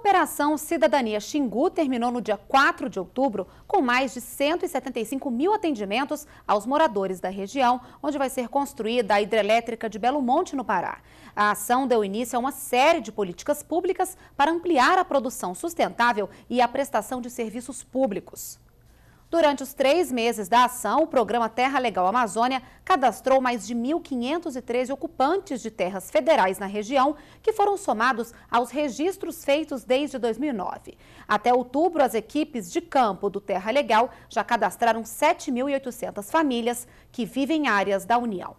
Operação Cidadania Xingu terminou no dia 4 de outubro com mais de 175 mil atendimentos aos moradores da região, onde vai ser construída a hidrelétrica de Belo Monte, no Pará. A ação deu início a uma série de políticas públicas para ampliar a produção sustentável e a prestação de serviços públicos. Durante os três meses da ação, o programa Terra Legal Amazônia cadastrou mais de 1.513 ocupantes de terras federais na região, que foram somados aos registros feitos desde 2009. Até outubro, as equipes de campo do Terra Legal já cadastraram 7.800 famílias que vivem em áreas da União.